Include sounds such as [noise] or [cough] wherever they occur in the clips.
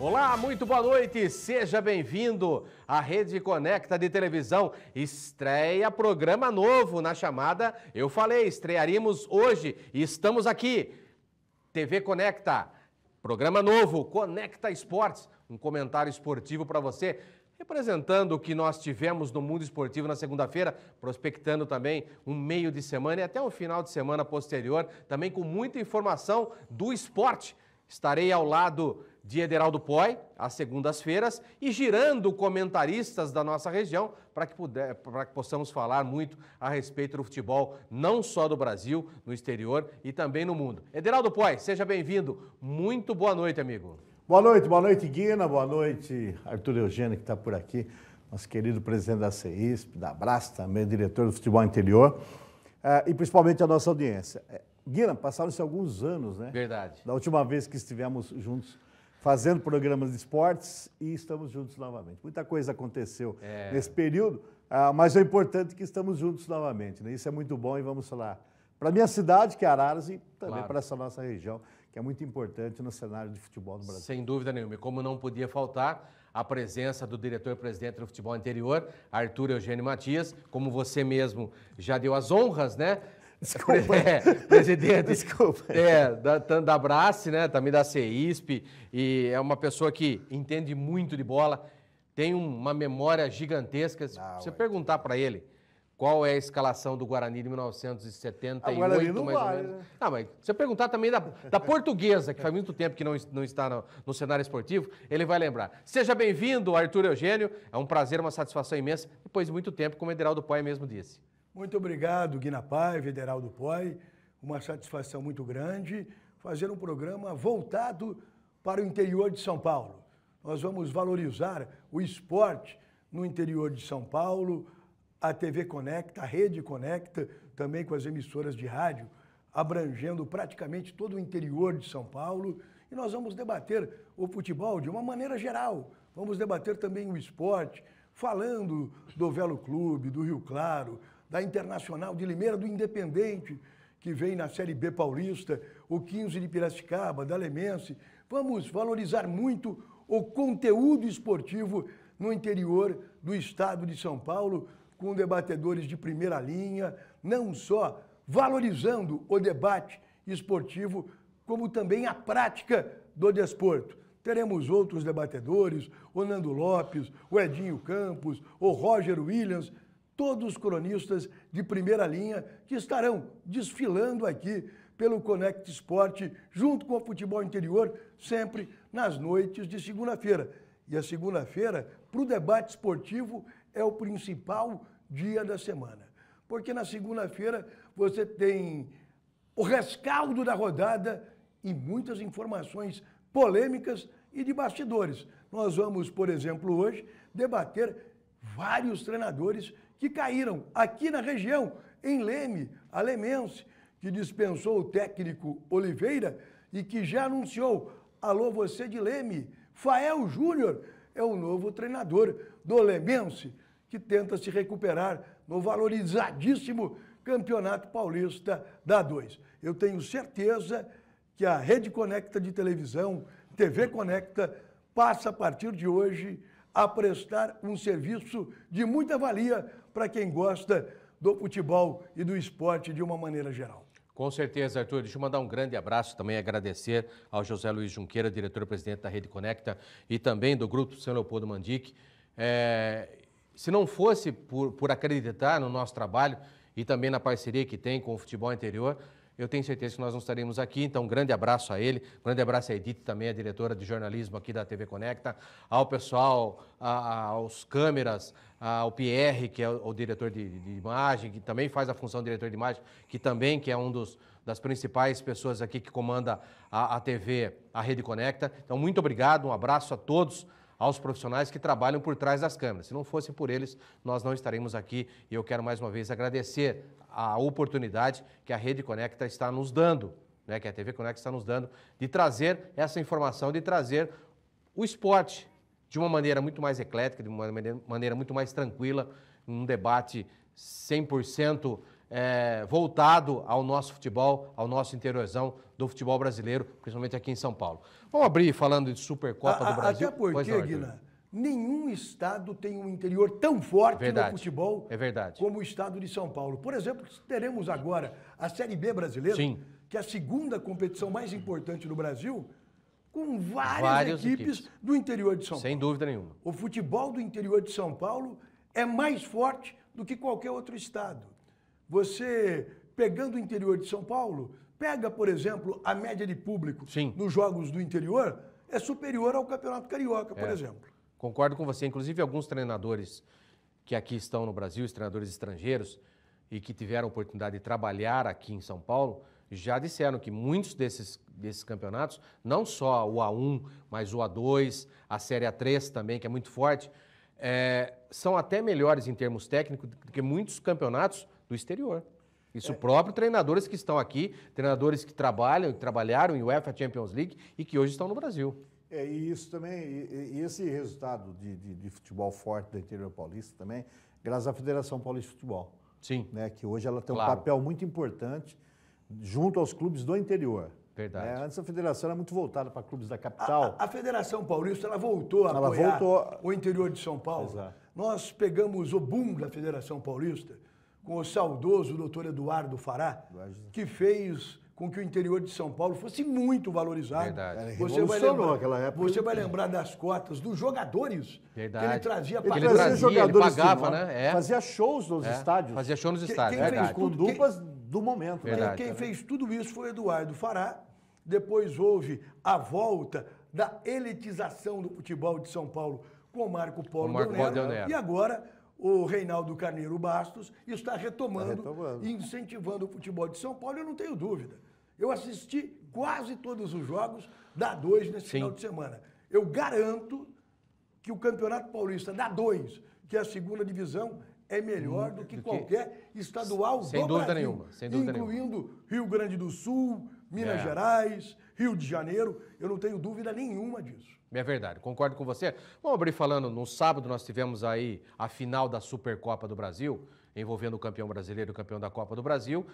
Olá, muito boa noite, seja bem-vindo. à Rede Conecta de Televisão estreia programa novo na chamada Eu Falei, estrearíamos hoje e estamos aqui. TV Conecta, programa novo, Conecta Esportes, um comentário esportivo para você representando o que nós tivemos no mundo esportivo na segunda-feira, prospectando também um meio de semana e até um final de semana posterior, também com muita informação do esporte. Estarei ao lado de Ederaldo Poi, às segundas-feiras, e girando comentaristas da nossa região para que, que possamos falar muito a respeito do futebol, não só do Brasil, no exterior e também no mundo. Ederaldo Poi, seja bem-vindo. Muito boa noite, amigo. Boa noite, boa noite, Guina, boa noite, Arthur Eugênio, que está por aqui, nosso querido presidente da CEISP, da Brás também, diretor do futebol interior, eh, e principalmente a nossa audiência. Eh, Guina, passaram-se alguns anos, né? Verdade. Da última vez que estivemos juntos fazendo programas de esportes e estamos juntos novamente. Muita coisa aconteceu é. nesse período, ah, mas é importante que estamos juntos novamente. Né? Isso é muito bom e vamos falar para a minha cidade, que é Araras, e também claro. para essa nossa região, que é muito importante no cenário de futebol do Brasil. Sem dúvida nenhuma. E como não podia faltar, a presença do diretor-presidente do futebol interior, Arthur Eugênio Matias, como você mesmo já deu as honras, né? Desculpa. [laughs] É, presidente. Desculpa. É, da, da né? Também da CEISP. E é uma pessoa que entende muito de bola, tem uma memória gigantesca. Se ah, você ué. perguntar para ele qual é a escalação do Guarani de 1978, Agora, ah, mais não ou menos. Vai, né? Não, mas se você perguntar também da, da portuguesa, que faz muito tempo que não, não está no, no cenário esportivo, ele vai lembrar. Seja bem-vindo, Arthur Eugênio. É um prazer, uma satisfação imensa, depois de muito tempo, como o Ederaldo Poia mesmo disse. Muito obrigado, Guinapai, Pai, Federal do POI. Uma satisfação muito grande fazer um programa voltado para o interior de São Paulo. Nós vamos valorizar o esporte no interior de São Paulo, a TV Conecta, a Rede Conecta, também com as emissoras de rádio, abrangendo praticamente todo o interior de São Paulo. E nós vamos debater o futebol de uma maneira geral. Vamos debater também o esporte, falando do Velo Clube, do Rio Claro, da Internacional de Limeira, do Independente, que vem na Série B paulista, o 15 de Piracicaba, da Lemense. Vamos valorizar muito o conteúdo esportivo no interior do estado de São Paulo, com debatedores de primeira linha, não só valorizando o debate esportivo, como também a prática do desporto. Teremos outros debatedores, o Nando Lopes, o Edinho Campos, o Roger Williams, todos os cronistas de primeira linha que estarão desfilando aqui pelo Conect Esporte, junto com o futebol interior, sempre nas noites de segunda-feira. E a segunda-feira, para o debate esportivo, é o principal dia da semana. Porque na segunda-feira você tem o rescaldo da rodada e muitas informações polêmicas e de bastidores. Nós vamos, por exemplo, hoje debater vários treinadores que caíram aqui na região, em Leme, Lemense, que dispensou o técnico Oliveira e que já anunciou, alô você de Leme, Fael Júnior é o novo treinador do Lemense, que tenta se recuperar no valorizadíssimo Campeonato Paulista da 2. Eu tenho certeza que a Rede Conecta de televisão, TV Conecta, passa a partir de hoje a prestar um serviço de muita valia para quem gosta do futebol e do esporte de uma maneira geral. Com certeza, Arthur. Deixa eu mandar um grande abraço também, agradecer ao José Luiz Junqueira, diretor-presidente da Rede Conecta e também do Grupo São Leopoldo Mandic. É, se não fosse por, por acreditar no nosso trabalho e também na parceria que tem com o futebol interior, eu tenho certeza que nós não estaremos aqui, então um grande abraço a ele, um grande abraço a Edith também, a diretora de jornalismo aqui da TV Conecta, ao pessoal, a, aos câmeras, ao Pierre, que é o, o diretor de, de, imagem, que também faz a função de diretor de imagem, que também que é um dos das principais pessoas aqui que comanda a, a TV, a Rede Conecta. Então, muito obrigado, um abraço a todos aos profissionais que trabalham por trás das câmeras. Se não fossem por eles, nós não estaremos aqui e eu quero mais uma vez agradecer a oportunidade que a Rede Conecta está nos dando, né, que a TV Conecta está nos dando, de trazer essa informação, de trazer o esporte de uma maneira muito mais eclética, de uma maneira, maneira muito mais tranquila, num debate 100% é, voltado ao nosso futebol, ao nosso interiorzão do futebol brasileiro, principalmente aqui em São Paulo. Vamos abrir falando de Supercopa a, do Brasil. Até porque, Guilherme, Guina, nenhum estado tem um interior tão forte verdade, no futebol é verdade. como o estado de São Paulo. Por exemplo, teremos agora a Série B brasileira, Sim. que é a segunda competição mais importante do Brasil, com várias, várias equipes, equipes, do interior de São Sem Paulo. Sem dúvida nenhuma. O futebol do interior de São Paulo é mais forte do que qualquer outro estado. Você, pegando o interior de São Paulo, pega, por exemplo, a média de público Sim. nos jogos do interior, é superior ao Campeonato Carioca, por é. exemplo. Concordo com você. Inclusive, alguns treinadores que aqui estão no Brasil, os treinadores estrangeiros, e que tiveram a oportunidade de trabalhar aqui em São Paulo, já disseram que muitos desses, desses campeonatos, não só o A1, mas o A2, a Série A3 também, que é muito forte, é, são até melhores em termos técnicos do que muitos campeonatos do exterior. Isso é. próprio treinadores que estão aqui, treinadores que trabalham, que trabalharam em UEFA Champions League e que hoje estão no Brasil. É, e isso também, e, e esse resultado de, de, de, futebol forte do interior paulista também, graças à Federação Paulista de Futebol. Sim. Né, que hoje ela tem claro. um papel muito importante junto aos clubes do interior. Verdade. É, antes a federação era muito voltada para clubes da capital. A, a, a Federação Paulista ela voltou a ela apoiar voltou... o interior de São Paulo. Exato. Nós pegamos o boom da Federação Paulista com o saudoso doutor Eduardo Fará, que fez com que o interior de São Paulo fosse muito valorizado. Verdade. Você vai lembrar, aquela época. Você vai lembrar das cotas dos jogadores Verdade. que ele trazia para Ele trazia, trazia jogadores ele pagava, né? É. Fazia shows nos é. estádios. Fazia shows nos estádios, quem, quem Fez tudo, com duplas quem, do momento. Né? Verdade, quem, fez tudo isso foi Eduardo Fará. Depois houve a volta da elitização do futebol de São Paulo com Marco Polo, o Marco Del Nero. E agora o Reinaldo Carneiro Bastos está retomando, retomando e incentivando o futebol de São Paulo, eu não tenho dúvida. Eu assisti quase todos os jogos da 2 nesse Sim. final de semana. Eu garanto que o Campeonato Paulista da 2, que é a segunda divisão, é melhor hum, do que, do que qualquer estadual sem do dúvida Brasil, nenhuma, sem dúvida incluindo nenhuma. Rio Grande do Sul, Minas é. Gerais, Rio de Janeiro, eu não tenho dúvida nenhuma disso. É verdade, concordo com você. Vamos abrir falando, no sábado nós tivemos aí a final da Supercopa do Brasil, envolvendo o campeão brasileiro e o campeão da Copa do Brasil.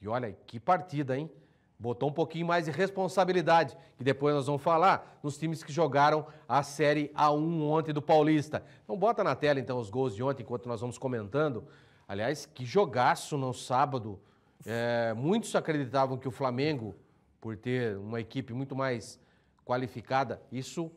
E olha, que partida, hein? Botou um pouquinho mais de responsabilidade, que depois nós vamos falar, nos times que jogaram a Série A1 ontem do Paulista. Então bota na tela então os gols de ontem, enquanto nós vamos comentando. Aliás, que jogaço no sábado é, muitos acreditavam que o Flamengo, por ter uma equipe muito mais qualificada, isso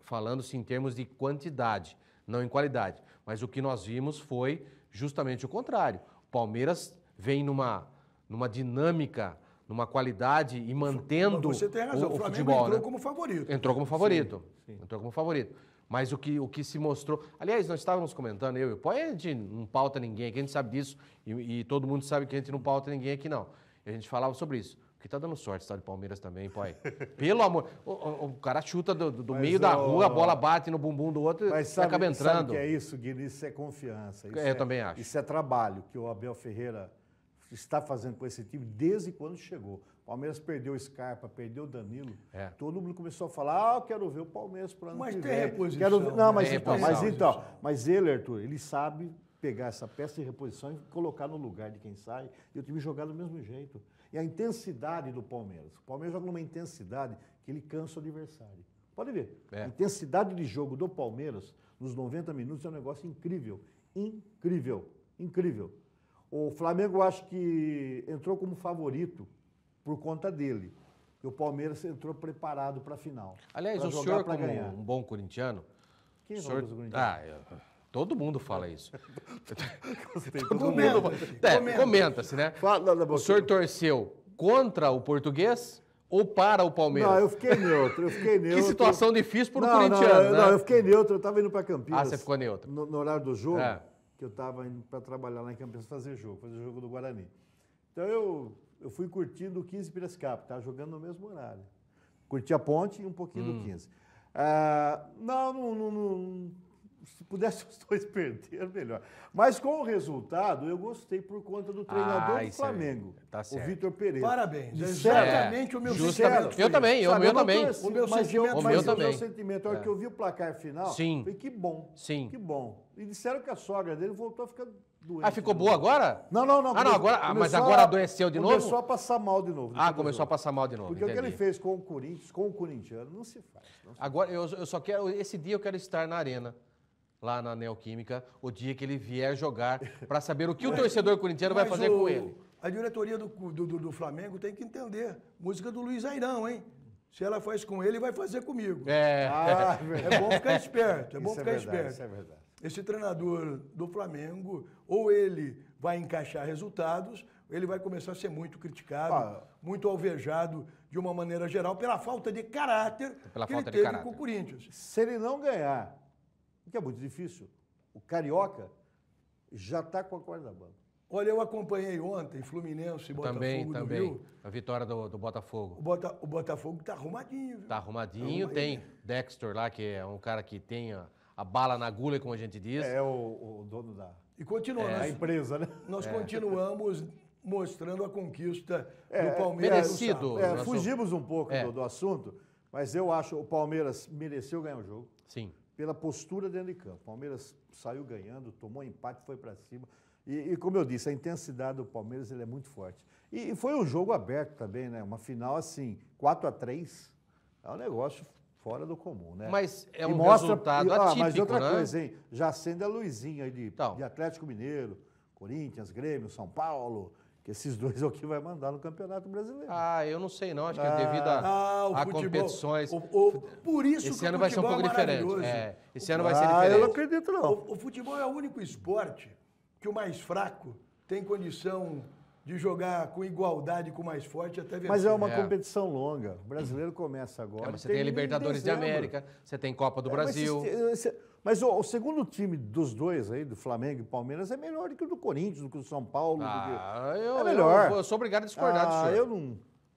falando-se em termos de quantidade, não em qualidade. Mas o que nós vimos foi justamente o contrário. O Palmeiras vem numa, numa dinâmica, numa qualidade e mantendo. Você tem razão, o, o, o Flamengo futebol, entrou né? como favorito. Entrou como favorito. Sim, sim. Entrou como favorito. Mas o que, o que se mostrou. Aliás, nós estávamos comentando, eu e o Pó, a gente não pauta ninguém aqui, a gente sabe disso, e, e, todo mundo sabe que a gente não pauta ninguém aqui, não. E a gente falava sobre isso. Que tá dando sorte, está de Palmeiras também, pai. [laughs] Pelo amor. O, o, o cara chuta do, do meio o... da rua, a bola bate no bumbum do outro Mas e acaba entrando. Sabe que é isso, Guilherme? Isso é confiança. Isso é, eu é, também acho. Isso é trabalho que o Abel Ferreira está fazendo com esse time desde quando chegou. Palmeiras perdeu o Scarpa, perdeu o Danilo. É. Todo mundo começou a falar: ah, eu quero ver o Palmeiras para ano mas que vem. tem reposição. Quero... Não, mas, então, mas então, mas ele, Arthur, ele sabe pegar essa peça de reposição e colocar no lugar de quem sai e o time jogar do mesmo jeito. E a intensidade do Palmeiras. O Palmeiras joga numa intensidade que ele cansa o adversário. Pode ver. É. A intensidade de jogo do Palmeiras nos 90 minutos é um negócio incrível. Incrível. Incrível. O Flamengo acho que entrou como favorito por conta dele. E o Palmeiras entrou preparado para a final. Aliás, o senhor, como ganhar. um bom corintiano. Quem o senhor... o corintiano? Ah, eu... Todo mundo fala isso. [laughs] todo, todo mundo é, comenta. É, comenta-se, né? Fala, o senhor torceu contra o português ou para o Palmeiras? Não, eu fiquei neutro, eu fiquei [laughs] neutro. que situação difícil para o corintiano, não, né? Não, eu fiquei neutro, eu estava indo para Campinas. Ah, você ficou neutro. No, no horário do jogo, é. que eu estava indo para trabalhar lá em Campinas fazer jogo, fazer jogo do Guarani. Então eu eu fui curtindo o 15 Piracicaba, estava jogando no mesmo horário. Curti a ponte e um pouquinho hum. do 15. Ah, não, não, não, não se pudesse os dois [laughs] perder, melhor. Mas com o resultado, eu gostei por conta do treinador ah, do Flamengo, é, tá o Vitor Pereira. Parabéns. Exatamente é, o meu sentimento. Eu também, eu, Sabe, eu também. Assim, o meu mas sentimento, eu, o meu também. O meu sentimento, a hora é. que eu vi o placar final, Sim. falei que bom, Sim. que bom. E disseram que a sogra dele voltou a ficar doente. Ah, ficou boa né? agora? Não, não, não. Ah, não, agora, ah, mas agora a, adoeceu de novo? Começou a passar mal de novo. Ah, começou a passar mal de novo. Porque entendi. o que ele fez com o Corinthians, com o corintiano, não se faz. Não se agora, faz. eu só quero, esse dia eu quero estar na arena lá na Neoquímica o dia que ele vier jogar para saber o que o torcedor corintiano vai fazer o, com ele. A diretoria do, do, do, Flamengo tem que entender. Música do Luiz Airão, hein? Se ela faz com ele, vai fazer comigo. É, ah, é, é bom ficar esperto. É bom isso é ficar é verdade, esperto. Isso é verdade. Esse treinador do Flamengo, ou ele vai encaixar resultados, ele vai começar a ser muito criticado, ah, muito alvejado de uma maneira geral pela falta de caráter pela que ele teve caráter. com o Corinthians. Se ele não ganhar que é muito difícil. O carioca já está com a corda bamba. Olha, eu acompanhei ontem Fluminense e Botafogo também, também. Rio. A vitória do, do Botafogo. O, Bota, o Botafogo está arrumadinho. Está arrumadinho. tem Dexter lá, que é um cara que tem a, a bala na agulha, como a gente diz. É, o, o dono da... E continuamos. É, a empresa, né? Nós é. continuamos mostrando a conquista é, do Palmeiras. Merecido. É, fugimos um pouco é. do, do assunto, mas eu acho que o Palmeiras mereceu ganhar o jogo. Sim pela postura dentro de campo. O Palmeiras saiu ganhando, tomou empate, foi para cima. E, e, como eu disse, a intensidade do Palmeiras ele é muito forte. E, e foi um jogo aberto também, né? Uma final assim, 4 a 3 é um negócio fora do comum, né? Mas é um mostra, resultado e, ah, Mas outra né? coisa, hein? Já acende a é luzinha aí de, então. de Atlético Mineiro, Corinthians, Grêmio, São Paulo, que esses [laughs] dois é o que vai mandar no Campeonato Brasileiro. Ah, eu não sei não, acho que é ah, devido a, ah, a futebol, competições. O, o, por isso esse que ano o vai ser um é pouco é diferente. É, esse ano vai ser diferente. Ah, eu não acredito não. O, o futebol é o único esporte que o mais fraco tem condição de jogar com igualdade com o mais forte até vencer. Mas é uma é. competição longa. O brasileiro começa agora. É, você tem, tem Libertadores de América, você tem Copa do é, Brasil. Mas o, o, segundo time dos dois aí, do Flamengo e Palmeiras, é melhor do que o do Corinthians, do que o do São Paulo. Ah, do que... Ah, é eu, é melhor. Eu, eu, sou obrigado a discordar ah, Eu não.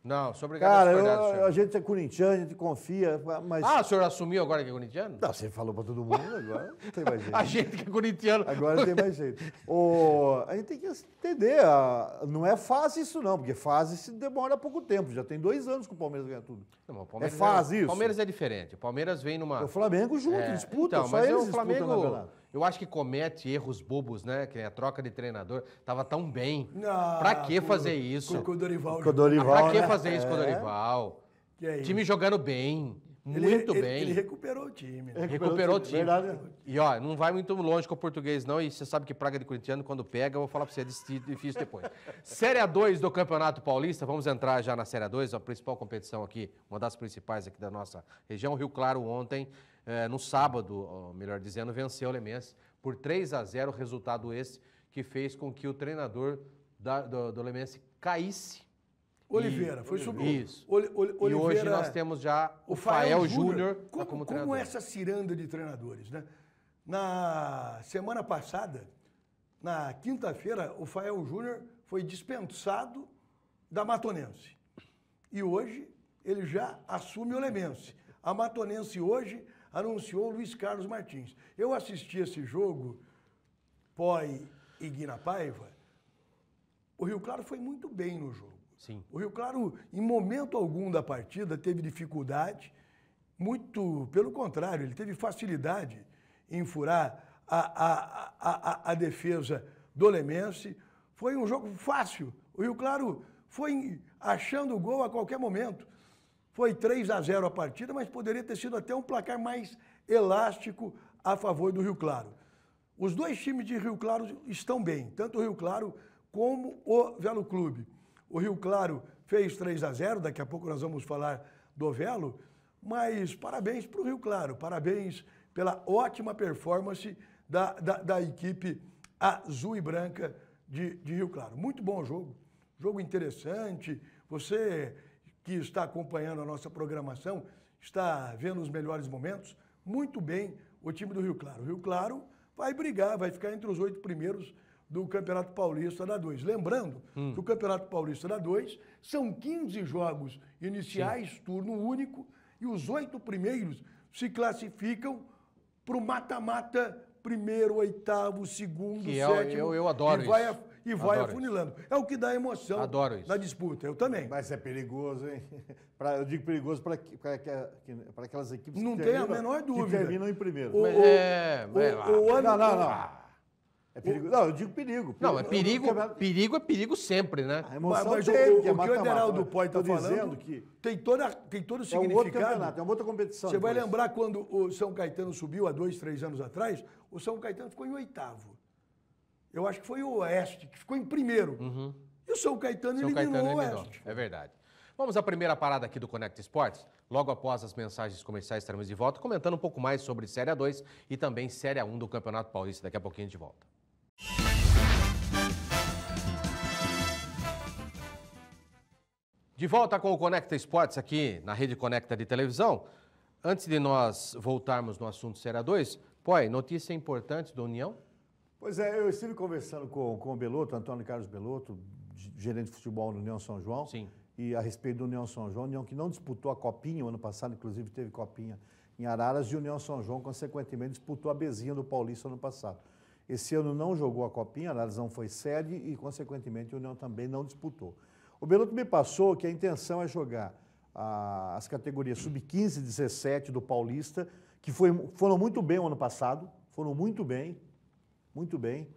Não, sou obrigado Cara, a discordar eu, a gente é corintiano, a gente confia, mas... Ah, o senhor assumiu agora que é corintiano? Não, você falou pra todo mundo, agora não tem mais jeito. [laughs] a gente que é corintiano. Agora tem mais jeito. O, a gente tem que entender, a, não é fase isso não, porque fase se demora pouco tempo, já tem dois anos que o Palmeiras ganha tudo. Não, é Palmeiras é fase é, isso. Palmeiras é diferente, o Palmeiras vem numa... É o Flamengo junto, é, disputa, então, só mas é eles o Flamengo... Eu acho que comete erros bobos, né? Que a troca de treinador tava tão bem. Não, pra que fazer isso? Com o Dorival. Com o né? Dorival ah, pra que né? fazer isso é. com o é. Dorival? É time jogando bem. Muito ele, bem. Ele, ele, recuperou o time. Né? Recuperou, recuperou, o é time. Verdade. E ó, não vai muito longe com o português, não. E você sabe que praga de corintiano, quando pega, eu vou falar pra você, é difícil depois. [laughs] Série 2 do Campeonato Paulista, vamos entrar já na Série 2, a principal competição aqui, uma das principais aqui da nossa região. Rio Claro ontem é, no sábado, melhor dizendo, venceu o Lemense por 3 a 0 resultado esse que fez com que o treinador da, do, do Lemense caísse. Oliveira, e, foi sobre isso. e hoje nós temos já o Fael Júnior como, como, treinador. Como essa ciranda de treinadores, né? Na semana passada, na quinta-feira, o Fael Júnior foi dispensado da Matonense. E hoje ele já assume o Lemense. A Matonense hoje anunciou Luiz Carlos Martins. Eu assisti esse jogo, Poi e Guinapaiva. O Rio Claro foi muito bem no jogo. Sim. O Rio Claro, em momento algum da partida, teve dificuldade. Muito pelo contrário, ele teve facilidade em furar a, a, a, a, defesa do Lemense. Foi um jogo fácil. O Rio Claro foi achando o gol a qualquer momento. Foi 3 a 0 a partida, mas poderia ter sido até um placar mais elástico a favor do Rio Claro. Os dois times de Rio Claro estão bem, tanto o Rio Claro como o Velo Clube. O Rio Claro fez 3 a 0, daqui a pouco nós vamos falar do Velo, mas parabéns para o Rio Claro, parabéns pela ótima performance da, da, da equipe azul e branca de, de Rio Claro. Muito bom jogo, jogo interessante, você que está acompanhando a nossa programação, está vendo os melhores momentos, muito bem o time do Rio Claro. O Rio Claro vai brigar, vai ficar entre os oito primeiros do Campeonato Paulista da 2. Lembrando hum. que o Campeonato Paulista da 2 são 15 jogos iniciais, Sim. turno único, e os oito primeiros se classificam para o mata-mata primeiro, oitavo, segundo, que é sétimo. Eu, eu adoro e vai isso e vai Adoro afunilando. Isso. É o que dá emoção Adoro isso. na disputa. Eu também. Mas é perigoso, hein? [laughs] pra, eu digo perigoso para aquelas equipes não que, tem a menor dúvida. que terminam em primeiro. O, o, é, o, é o ano... Não, não, não. É perigo. Não, eu digo perigo. perigo. Não, é perigo, quero... É perigo é perigo sempre, né? A emoção mas, mas tem, o, que é o que o Everaldo né? Poi está falando que tem, toda, tem todo o significado. É um outro campeonato, é uma outra competição. Você vai lembrar quando o São Caetano subiu há dois, três anos atrás, o São Caetano ficou em oitavo. Eu acho que foi o Oeste, que ficou em primeiro. Uhum. E o São Caetano São eliminou Caetano o eliminou. É verdade. Vamos à primeira parada aqui do Conecta Esportes. Logo após as mensagens comerciais, estaremos de volta comentando um pouco mais sobre Série 2 e também Série 1 do Campeonato Paulista. Daqui a pouquinho de volta. De volta com o Conecta Esportes aqui na Rede Conecta de Televisão. Antes de nós voltarmos no assunto Série 2, Poi, notícia importante da União Pois é, eu estive conversando com, com o Beloto, Antônio Carlos Beloto, gerente de futebol no União São João. Sim. E a respeito do União São João, União que não disputou a Copinha, o ano passado, inclusive, teve Copinha em Araras, e o União São João, consequentemente, disputou a Bezinha do Paulista ano passado. Esse ano não jogou a Copinha, Araras não foi sede e, consequentemente, o União também não disputou. O Beloto me passou que a intenção é jogar a, as categorias sub-15 e 17 do Paulista, que foi, foram muito bem o ano passado, foram muito bem, muito bem.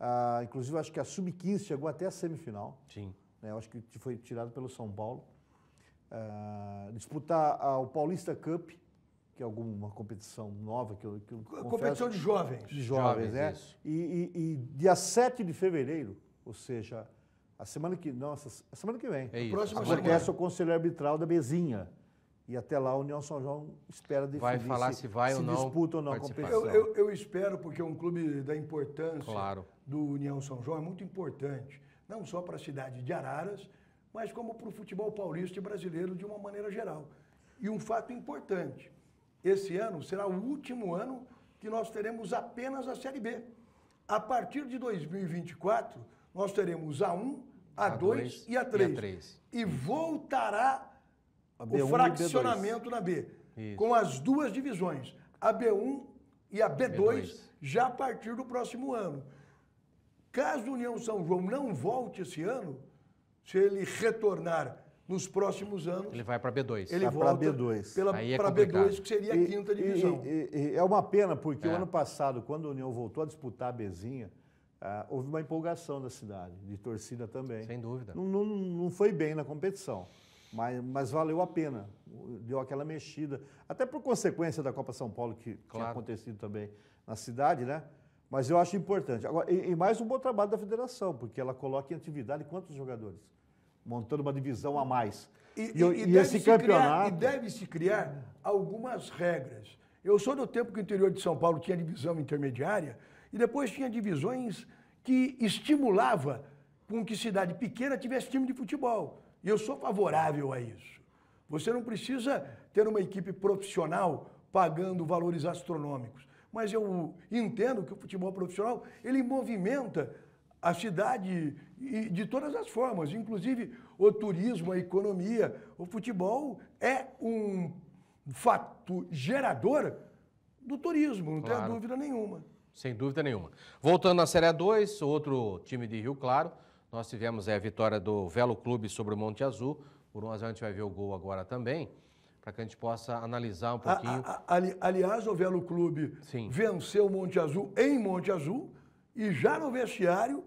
Ah, inclusive, acho que a Sub-15 chegou até a semifinal. Sim. Né? acho que foi tirado pelo São Paulo. Ah, disputar o Paulista Cup, que é alguma competição nova que eu, que eu Competição de jovens. De jovens, né? jovens é. E, e, e, dia 7 de fevereiro, ou seja, a semana que... Nossa, a semana que vem. É isso. Próxima acontece semana. o Conselho Arbitral da Bezinha. E até lá o União São João espera definir vai falar se, se vai se ou não disputa ou não a competição. Eu, eu, eu, espero, porque é um clube da importância claro. do União São João, é muito importante, não só para a cidade de Araras, mas como para o futebol paulista e brasileiro de uma maneira geral. E um fato importante, esse ano será o último ano que nós teremos apenas a Série B. A partir de 2024, nós teremos a 1, a, a 2, 2 e a 3. E, a 3. e voltará o fraccionamento na B, Isso. com as duas divisões, a B1 e a B2, B2, já a partir do próximo ano. Caso União São João não volte esse ano, se ele retornar nos próximos anos. Ele vai para B2. Ele vai para B2. Pela, Aí é para B2, que seria a quinta divisão. E, e, e, é uma pena, porque é. o ano passado, quando a União voltou a disputar a Bezinha, ah, houve uma empolgação da cidade, de torcida também. Sem dúvida. Não, não, não foi bem na competição. Mas, mas valeu a pena, deu aquela mexida. Até por consequência da Copa São Paulo, que claro. tinha acontecido também na cidade, né? Mas eu acho importante. Agora, e, e mais um bom trabalho da federação, porque ela coloca em atividade quantos jogadores? Montando uma divisão a mais. E, e, e, e esse campeonato. Criar, e deve-se criar algumas regras. Eu sou do tempo que o interior de São Paulo tinha divisão intermediária e depois tinha divisões que estimulava com que cidade pequena tivesse time de futebol. E eu sou favorável a isso. Você não precisa ter uma equipe profissional pagando valores astronômicos. Mas eu entendo que o futebol profissional, ele movimenta a cidade de todas as formas, inclusive o turismo, a economia. O futebol é um fato gerador do turismo, não claro. tem dúvida nenhuma. Sem dúvida nenhuma. Voltando à Série A2, outro time de Rio Claro, nós tivemos é, a vitória do Velo Clube sobre o Monte Azul. Por 1 a gente vai ver o gol agora também, para que a gente possa analisar um pouquinho. A, a, ali, aliás, o Velo Clube Sim. venceu o Monte Azul em Monte Azul e já no vestiário,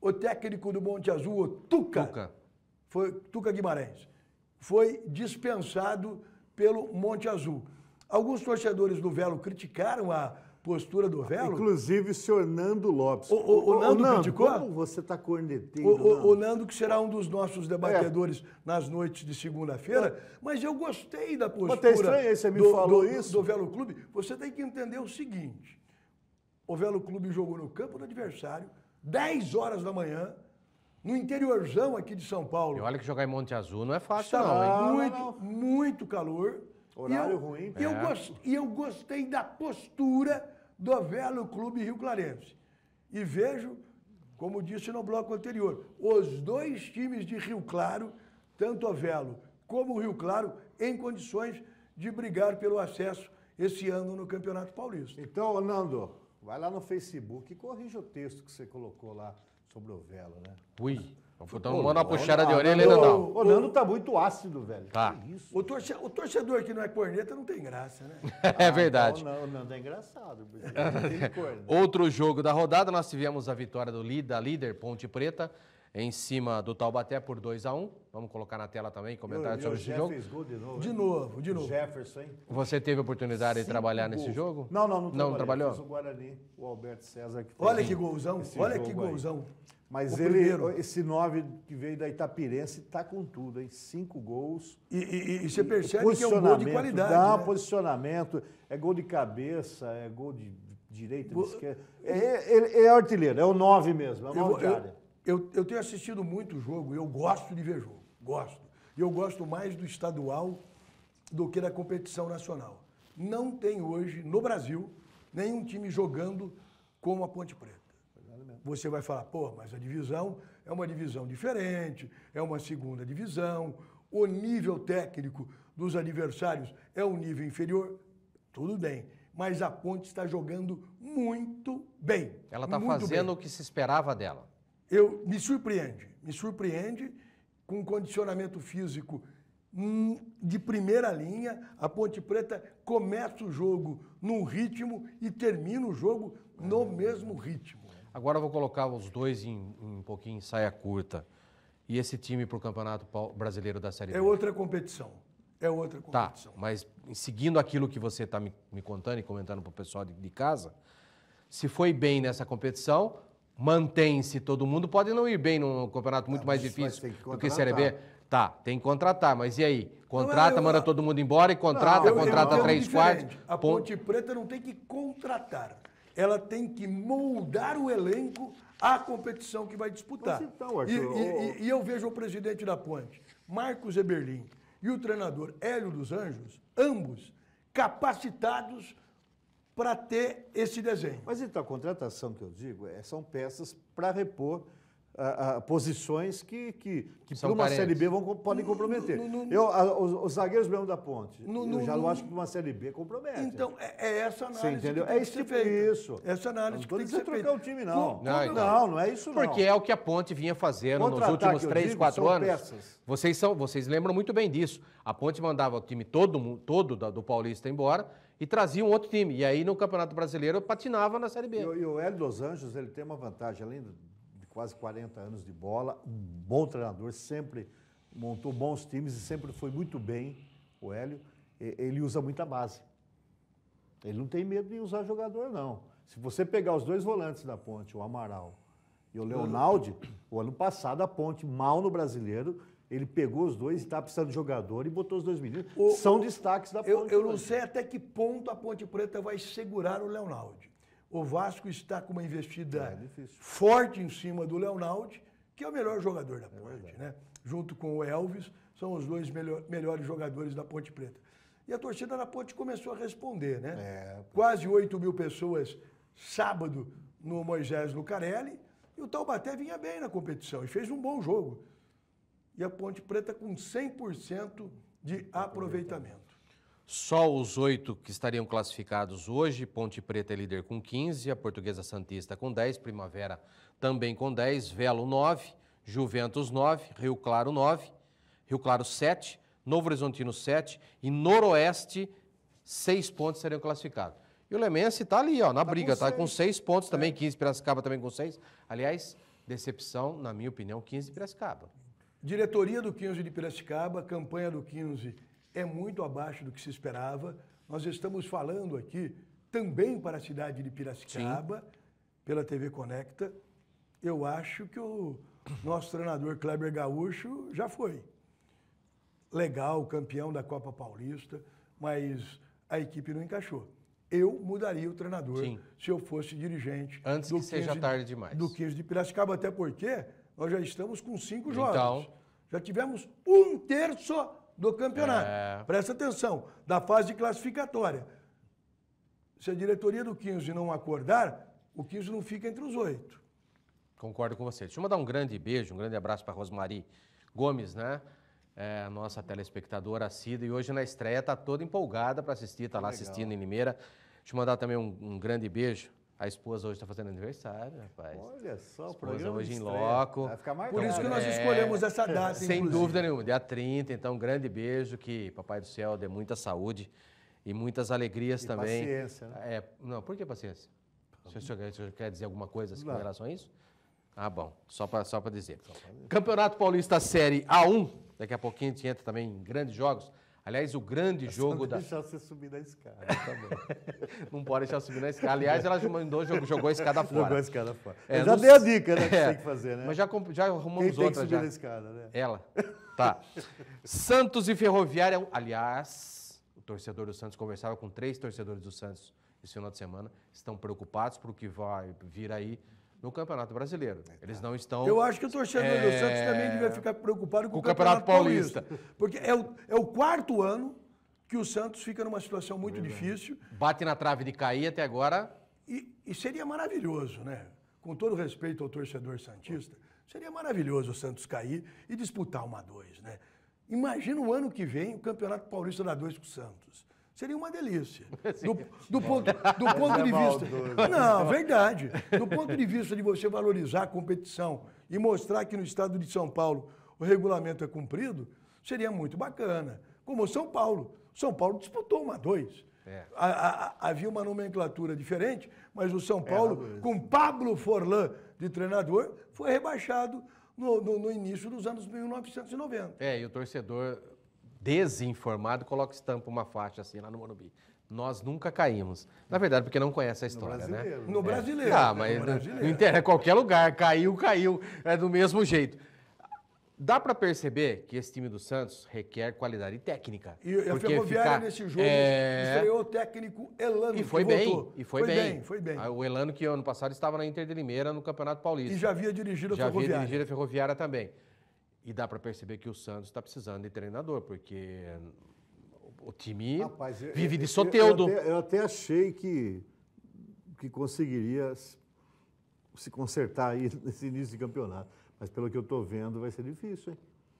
o técnico do Monte Azul, o Tuca, Tuca. Foi, Tuca Guimarães, foi dispensado pelo Monte Azul. Alguns torcedores do Velo criticaram a postura do velho. Inclusive, o senhor Nando Lopes. O, o, o Nando, Nando criticou? Como você está corneteiro. O, Nando, que será um dos nossos debatedores é. nas noites de segunda-feira, é. mas eu gostei da tá postura. Mas é estranho você me do, falou do, isso. Do Velo Clube. Você tem que entender o seguinte: o Velo Clube jogou no campo do adversário, 10 horas da manhã, no interiorzão aqui de São Paulo. E olha que jogar em Monte Azul não é fácil, não, hein? Muito, muito calor. Horário e eu, ruim. E, é. eu gost, e eu gostei da postura do Velo Clube Rio Clarense. E vejo, como disse no bloco anterior, os dois times de Rio Claro, tanto o Velo como o Rio Claro, em condições de brigar pelo acesso esse ano no Campeonato Paulista. Então, Nando, vai lá no Facebook e corrija o texto que você colocou lá sobre o Velo, né? Ui. Foi tomando uma puxada de ah, orelha ainda não. O Nando tá muito ácido, velho. Tá. isso? O, torce, o torcedor que não é corneta não tem graça, né? [laughs] é ah, verdade. Ah, o Nando é engraçado. não tem [laughs] Outro jogo da rodada, nós tivemos a vitória do líder, da líder Ponte Preta em cima do Taubaté por 2 a 1 um. Vamos colocar na tela também comentários sobre esse jogo. fez gol de novo. De novo, de novo. Jefferson, hein? Você teve oportunidade Cinco de trabalhar gols. nesse jogo? Não, não, não, não trabalhou. Fez o Guarani, o Alberto César. Que olha que golzão, olha que golzão. Aí. Mas o ele, primeiro. esse 9 que veio da Itapirense está com tudo, hein? Cinco gols. E, e, e você percebe que é um gol de qualidade. Dá né? posicionamento, é gol de cabeça, é gol de direita, de esquerda. É, é, é, artilheiro, é o 9 mesmo, é uma eu, eu, eu tenho assistido muito jogo, eu gosto de ver jogo, gosto. E eu gosto mais do estadual do que da competição nacional. Não tem hoje, no Brasil, nenhum time jogando como a Ponte Preta. Você vai falar, pô, mas a divisão é uma divisão diferente, é uma segunda divisão, o nível técnico dos adversários é um nível inferior. Tudo bem, mas a Ponte está jogando muito bem. Ela está fazendo bem. o que se esperava dela eu me surpreende, me surpreende com um condicionamento físico hum, de primeira linha. A Ponte Preta começa o jogo num ritmo e termina o jogo no é. mesmo ritmo. Agora eu vou colocar os dois em, em um pouquinho em saia curta. E esse time para o Campeonato Brasileiro da Série é B? É outra competição. É outra tá, competição. Tá, mas seguindo aquilo que você está me, me contando e comentando para o pessoal de, de casa, se foi bem nessa competição, mantém-se todo mundo, pode não ir bem num campeonato muito ah, mais difícil que do que Série B. Tá, tem que contratar, mas e aí? Contrata, não, eu, manda eu, todo mundo embora e contrata, não, eu, contrata três, quartos. A Ponte Preta não tem que contratar, ela tem que moldar o elenco à competição que vai disputar. então, Arthur, e, e, e eu vejo o presidente da Ponte, Marcos Eberlin, e o treinador Hélio dos Anjos, ambos capacitados para ter esse desenho. Mas então, a contratação que eu digo é, são peças para repor ah, ah, posições que, que, que para uma Série B vão, podem comprometer. No, no, eu, a, os, os, zagueiros mesmo da ponte, eu já não acho que uma Série B compromete. Então, é, é essa análise Você entendeu? é isso, isso. Essa análise não que tem que ser trocar o time, não. Não, não, não, não é isso não. Porque é o que a ponte vinha fazendo nos últimos três, quatro anos. Peças. Vocês, são, vocês lembram muito bem disso. A ponte mandava o time todo, todo do Paulista embora e trazia um outro time. E aí no Campeonato Brasileiro patinava na Série B. E, e o Hélio Dos Anjos, ele tem uma vantagem, além de quase 40 anos de bola, um bom treinador, sempre montou bons times e sempre foi muito bem, o Hélio. Ele usa muita base. Ele não tem medo de usar jogador, não. Se você pegar os dois volantes da ponte, o Amaral e o Leonaldi, o ano passado a ponte mal no brasileiro ele pegou os dois, estava tá precisando de jogador e botou os dois meninos. O, São o, destaques da Ponte. Eu, eu não sei até que ponto a Ponte Preta vai segurar o Leonardo. O Vasco está com uma investida é, é forte em cima do Leonardo, que é o melhor jogador da é Ponte, é né? Junto com o Elvis, são os dois melhor, melhores jogadores da Ponte Preta. E a torcida da Ponte começou a responder, né? É, Quase 8 mil pessoas sábado no Moisés Lucarelli. E o Taubaté vinha bem na competição e fez um bom jogo e a Ponte Preta com 100% de aproveitamento. Só os oito que estariam classificados hoje, Ponte Preta é líder com 15, a Portuguesa Santista com 10, Primavera também com 10, Velo 9, Juventus 9, Rio Claro 9, Rio Claro 7, Novo Horizontino 7 e Noroeste 6 pontos seriam classificados. E o Lemense está ali, ó, na tá briga, está com 6 tá pontos é. também, 15 Piracicaba também com 6. Aliás, decepção, na minha opinião, 15 Piracicaba. Diretoria do 15 de Piracicaba, campanha do 15 é muito abaixo do que se esperava. Nós estamos falando aqui também para a cidade de Piracicaba, Sim. pela TV Conecta. Eu acho que o nosso treinador Kleber Gaúcho já foi. Legal, campeão da Copa Paulista, mas a equipe não encaixou. Eu mudaria o treinador Sim. se eu fosse dirigente. Antes que seja tarde demais. Do 15 de Piracicaba, até porque nós já estamos com cinco então, jogos. Então... Já tivemos um terço do campeonato. É. Presta atenção, da fase classificatória. Se a diretoria do 15 não acordar, o 15 não fica entre os oito. Concordo com você. Deixa eu mandar um grande beijo, um grande abraço para Rosmari Gomes, né? É, nossa telespectadora cida e hoje na estreia está toda empolgada para assistir, está lá tá Legal. assistindo em Limeira. Deixa eu mandar também um, um grande beijo a esposa hoje está fazendo aniversário, rapaz. Olha só, o programa hoje em loco. Vai ficar mais Por isso que nós é, escolhemos é, essa data, Sem inclusive. dúvida nenhuma, dia 30. Então, um grande beijo, que Papai do Céu dê muita saúde e muitas alegrias e também. paciência, né? É, não, por que paciência? O senhor, o senhor quer dizer alguma coisa assim, com relação a isso? Ah, bom, só para só dizer. Campeonato Paulista Série A1, daqui a pouquinho a gente entra também em grandes jogos. Aliás, o grande é jogo não da. Não deixar você subir na escada, também. [laughs] não pode deixar subir na escada. Aliás, ela mandou, jogou a escada fora. Jogou a escada fora. É, já não... dei a dica, né? Que é, tem que fazer, né? Mas já, já arrumamos Quem tem outra. que subir já. na escada, né? Ela. [laughs] Tá. Santos e Ferroviária. Aliás, o torcedor do Santos conversava com três torcedores do Santos esse final de semana. Estão preocupados por o que vai vir aí no Campeonato Brasileiro. É, Eles tá. não estão. Eu acho que o torcedor é... do Santos também devia ficar preocupado com o, o Campeonato, Campeonato Paulista. Paulista. Porque é o, é o quarto ano que o Santos fica numa situação muito difícil. Bate na trave de cair até agora. E, e, seria maravilhoso, né? Com todo respeito ao torcedor Santista, seria maravilhoso o Santos cair e disputar uma 2, né? Imagina o ano que vem o Campeonato Paulista da 2 com o Santos. Seria uma delícia. [laughs] Do, do ponto, do ponto é de vista. Não, verdade. Do ponto de vista de você valorizar a competição e mostrar que no estado de São Paulo o regulamento é cumprido, seria muito bacana. Como o São Paulo. São Paulo disputou uma, dois. É. A, a, a, havia uma nomenclatura diferente, mas o São Paulo, com Pablo Forlan de treinador, foi rebaixado no, no, no início dos anos 1990. É, e o torcedor desinformado, coloca estampa uma faixa assim lá no Morumbi. Nós nunca caímos. Na verdade, porque não conhece a história, no né? né? No é. brasileiro. Ah, né? mas brasileiro. qualquer lugar, caiu, caiu, é do mesmo jeito. Dá para perceber que esse time do Santos requer qualidade técnica. E a Ferroviária nesse jogo é... estreou o técnico Elano. E foi bem, voltou. e foi, foi bem. bem. Foi bem, ah, O Elano que ano passado estava na Inter de Limeira no Campeonato Paulista. E já havia dirigido a Ferroviária. Já havia dirigido a Ferroviária também. E dá para perceber que o Santos está precisando de treinador, porque hum, o time Rapaz, vive eu, de soteudo. Eu, eu, eu, até achei que, que conseguiria se consertar aí [laughs] nesse início de campeonato. Mas pelo que eu estou vendo, vai ser difícil, hein?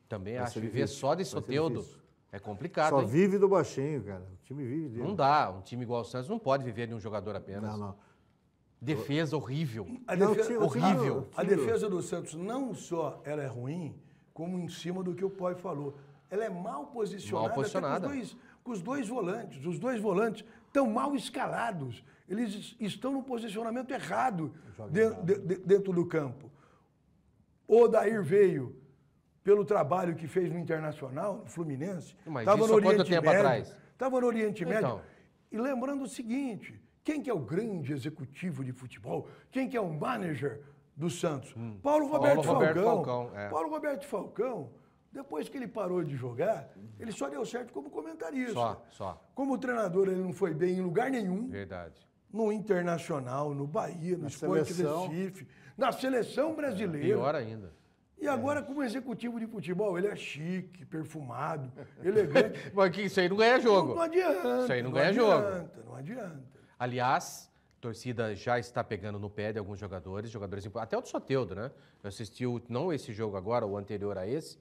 Também vai acho. Viver difícil. só de soteudo é complicado. Só hein? vive do baixinho, cara. O time vive dele. Não dá. Um time igual o Santos não pode viver de um jogador apenas. Não, não. Defesa horrível. A defesa, não, horrível. A defesa do Santos não só ela é ruim, como em cima do que o Poi falou. Ela é mal posicionada, mal posicionada. Com, os dois, com os dois volantes. Os dois volantes estão mal escalados. Eles estão no posicionamento errado dentro, de, dentro do campo. O Dair veio pelo trabalho que fez no Internacional, no Fluminense. Mas tava isso no Oriente quanto tempo Médio, atrás? Estava no Oriente então. Médio. Então. E lembrando o seguinte, quem que é o grande executivo de futebol? Quem que é o manager do Santos. Hum. Paulo Roberto Paulo Roberto Falcão. é. Paulo Roberto Falcão, depois que ele parou de jogar, ele só deu certo como comentarista. Só, só. Como treinador, ele não foi bem em lugar nenhum. Verdade. No Internacional, no Bahia, no na Esporte seleção. Recife, na seleção brasileira. É, pior ainda. E agora, é. como executivo de futebol, ele é chique, perfumado, [laughs] elegante. Mas isso aí não ganha jogo. Não, não adianta. Isso aí não, não ganha adianta, jogo. Não adianta, não adianta. Aliás, torcida já está pegando no pé de alguns jogadores, jogadores até o do Soteudo, né? Eu assisti o, não esse jogo agora, o anterior a esse,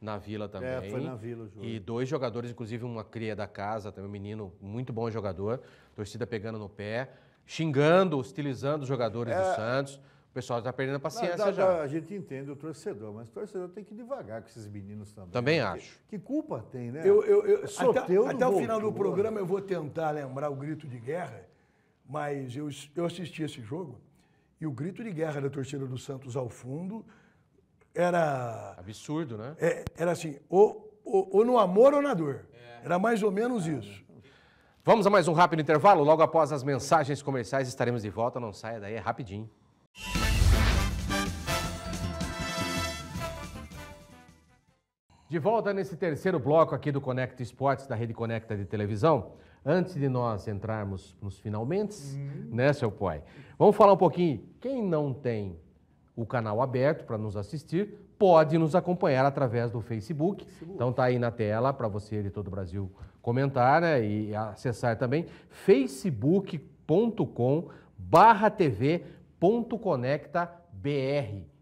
na Vila é, também. É, foi na Vila o jogo. E dois jogadores, inclusive uma cria da casa, também um menino muito bom jogador, torcida pegando no pé, xingando, hostilizando os jogadores é... do Santos. O pessoal está perdendo a paciência dá, já. a gente entende o torcedor, mas o torcedor tem que devagar com esses meninos também. Também né? acho. Que, que culpa tem, né? Eu, eu, eu até, até o final do programa eu vou tentar lembrar o grito de guerra mas eu, eu assisti esse jogo e o grito de guerra da torcida do Santos ao fundo era. Absurdo, né? É, era assim, ou, ou, ou, no amor ou na dor. É. Era mais ou menos é. isso. Vamos a mais um rápido intervalo. Logo após as mensagens comerciais estaremos de volta. Não saia daí, é rapidinho. De volta nesse terceiro bloco aqui do Conecta Esportes, da Rede Conecta de Televisão antes de nós entrarmos nos finalmente, uhum. né, seu pai? Vamos falar um pouquinho. Quem não tem o canal aberto para nos assistir, pode nos acompanhar através do Facebook. Facebook. Então tá aí na tela para você de todo o Brasil comentar né, e acessar também facebook.com barra tv.conectabr.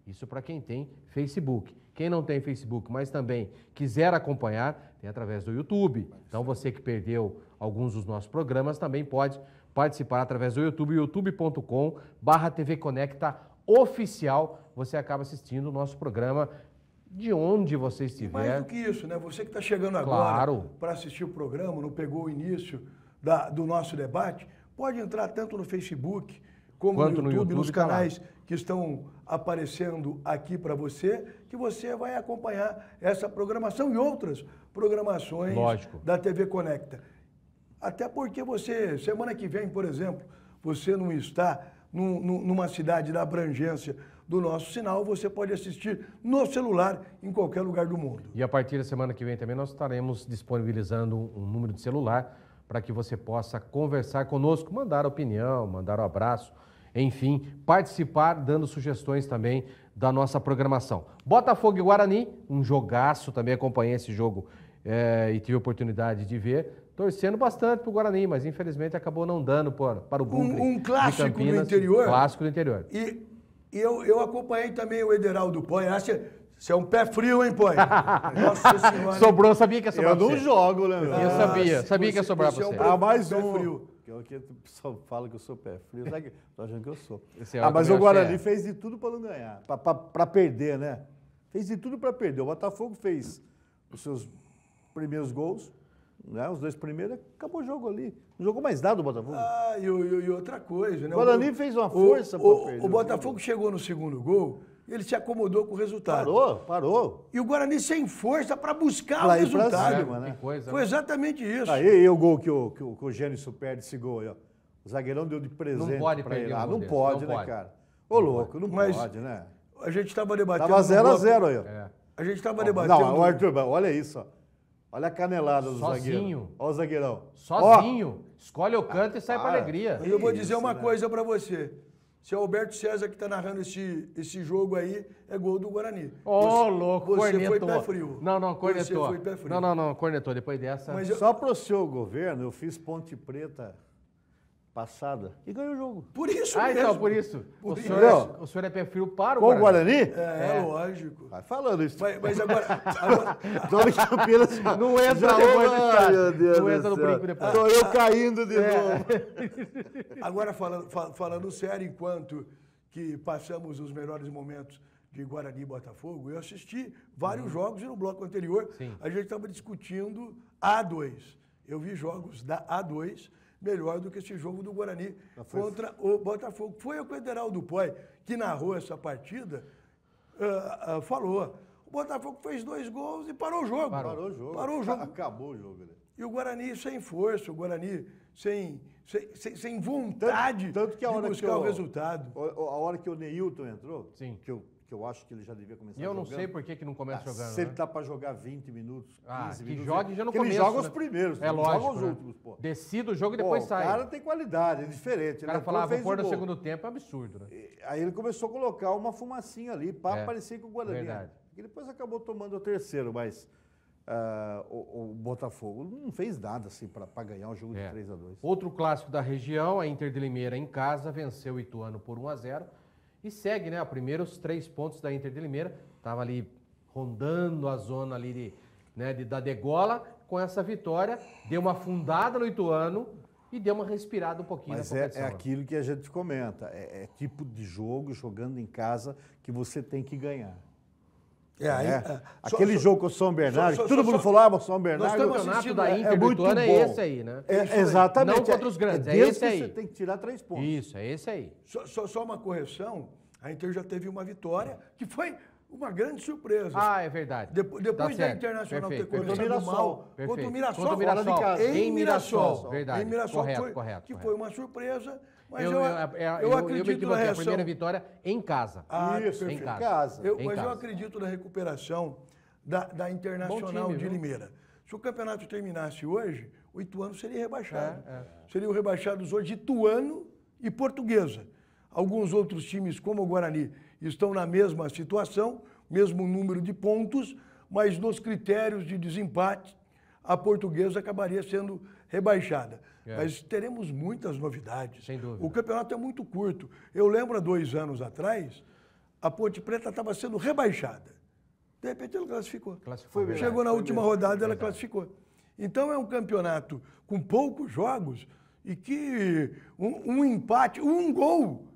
Isso para quem tem Facebook. Quem não tem Facebook, mas também quiser acompanhar, tem através do YouTube. Então você que perdeu alguns dos nossos programas, também pode participar através do YouTube, youtube.com barra TV Conecta Oficial. Você acaba assistindo o nosso programa de onde você estiver. Mais do que isso, né? Você que está chegando agora para assistir o programa, não pegou o início da, do nosso debate, pode entrar tanto no Facebook como Quanto no, YouTube, no YouTube, nos tá canais tá que estão aparecendo aqui para você, que você vai acompanhar essa programação e outras programações Lógico. da TV Conecta. Até porque você, semana que vem, por exemplo, você não está numa cidade da abrangência do nosso sinal, você pode assistir no celular em qualquer lugar do mundo. E a partir da semana que vem também nós estaremos disponibilizando um número de celular para que você possa conversar conosco, mandar opinião, mandar um abraço, enfim, participar dando sugestões também da nossa programação. Botafogo e Guarani, um jogaço, também acompanhei esse jogo é, e tive a oportunidade de ver torcendo bastante para o Guarani, mas infelizmente acabou não dando para, para o Bunker. Um, clássico Campinas, do interior. Clássico do interior. E, e eu, eu acompanhei também o Ederaldo Põe. Acho você é um pé frio, hein, Põe? [laughs] Nossa senhora. Sobrou, sabia que ia sobrar Eu não jogo, né? Eu sabia, sabia você, que ia sobrar para é ah, você. É um ah, mais um. Frio. Eu que pessoal fala que eu sou pé frio, sabe? Tô achando que eu sou. É ah, mas o Guarani é. fez de tudo para não ganhar, para perder, né? Fez de tudo para perder. O Botafogo fez os seus primeiros gols, né, os dois primeiros, acabou o jogo ali. Não jogou mais nada o Botafogo. Ah, e, e, e outra coisa, né? O Guarani fez uma força para O Botafogo chegou no segundo gol ele se acomodou com o resultado. Parou, parou. E o Guarani sem força para buscar pra o resultado. Cima, né? coisa, Foi né? exatamente isso. Aí e o gol que o, que o, que o perde esse gol aí, ó. O zagueirão deu de presente. Não pode Ele. ah, não pode, não né, pode. cara? Ô, louco, não Mas pode, né? A gente estava debatendo. Tava 0x0 aí, ó. É. A gente estava debatendo. Não, Arthur, olha isso, ó. Olha a canelada do Sozinho. zagueiro. Sozinho. Olha o zagueirão. Sozinho. Escolhe o canto ah, e sai para alegria. Mas eu vou dizer isso, uma né? coisa para você. Se é o Alberto César que está narrando esse, esse jogo aí, é gol do Guarani. Ô, oh, louco, você cornetou. Você foi pé frio. Não, não, cornetou. Você foi pé frio. Não, não, não, cornetou. Depois dessa... Mas eu... Só pro seu governo, eu fiz Ponte Preta passada e ganhou o jogo. Por isso ah, então, mesmo. então, por isso. Por o, isso. Senhor é, o senhor é perfil para o Com Guarani. o Guarani? É, é, lógico. Vai falando isso. Mas, mas agora... agora... [laughs] Dona não entra já, depois não entra no brinco depois. Estou eu caindo de é. novo. [laughs] agora, falando, falando sério, enquanto que passamos os melhores momentos de Guarani e Botafogo, eu assisti vários uhum. jogos e no bloco anterior Sim. a gente estava discutindo A2. Eu vi jogos da A2 melhor do que esse jogo do Guarani contra o Botafogo. Foi o Federal Poi que narrou essa partida, uh, uh, falou. O Botafogo fez dois gols e parou o jogo. Parou, parou o jogo. Parou o jogo. [laughs] Acabou o jogo, né? E o Guarani sem força, o Guarani sem, sem, sem vontade tanto, tanto que a hora de buscar que eu, o resultado. A hora que o Neilton entrou, Sim. que eu que eu acho que ele já devia começar jogando. eu jogando. não sei por que, que não começa ah, jogando. Se ele né? tá para jogar 20 minutos, 15 ah, que minutos. Que jogue já no começo. Ele joga né? os primeiros, é lógico, joga os né? últimos, pô. Decide o jogo e depois pô, sai. O cara tem qualidade, é diferente. O né? cara então, falava, vou pôr no segundo tempo, é absurdo, né? E, aí ele começou a colocar uma fumacinha ali para é, parecer com o Guarani. Né? Verdade. E depois acabou tomando o terceiro, mas uh, o, o, Botafogo não fez nada assim para ganhar o jogo é. de 3 a 2 Outro clássico da região, a Inter de Limeira em casa venceu o Ituano por 1 a 0 e segue, né? Primeiro os três pontos da Inter de Limeira, estava ali rondando a zona ali de, né, de, da degola, com essa vitória, deu uma fundada no Ituano e deu uma respirada um pouquinho Mas na É, é aquilo que a gente comenta, é, é tipo de jogo, jogando em casa, que você tem que ganhar. É, aí, né? é. Aquele jogo com o São Bernardo, só, todo mundo falou, ah, São Bernardo... Nós estamos da Inter é, muito é bom. é esse aí, né? É, é exatamente. Não contra os é grandes, é, é esse aí. você tem que tirar três pontos. Isso, é esse aí. Só, só, uma correção, a Inter já teve uma vitória, que foi uma grande surpresa. Ah, é verdade. Tá depois tá da Internacional perfeito, ter começado perfeito. mal, perfeito. contra o Mirassol, contra o Mirassol, em Mirassol. Em Mirassol, verdade. Em Mirassol correto, foi, correto, que correto. foi uma surpresa mas eu, eu, eu, é, eu acredito eu na reação. A primeira vitória em casa. Ah, Isso, em casa. Eu, em mas casa. eu acredito na recuperação da, da Internacional time, de Limeira. Se o campeonato terminasse hoje, o Ituano seria rebaixado. É, é. Seriam rebaixados hoje Ituano e Portuguesa. Alguns outros times, como o Guarani, estão na mesma situação, mesmo número de pontos, mas nos critérios de desempate, a Portuguesa acabaria sendo rebaixada. É. Mas teremos muitas novidades. Sem dúvida. O campeonato é muito curto. Eu lembro há dois anos atrás, a Ponte Preta estava sendo rebaixada. De repente ela classificou. classificou foi verdade, Chegou na foi última mesmo. rodada, ela verdade. classificou. Então é um campeonato com poucos jogos e que um, um empate, um gol,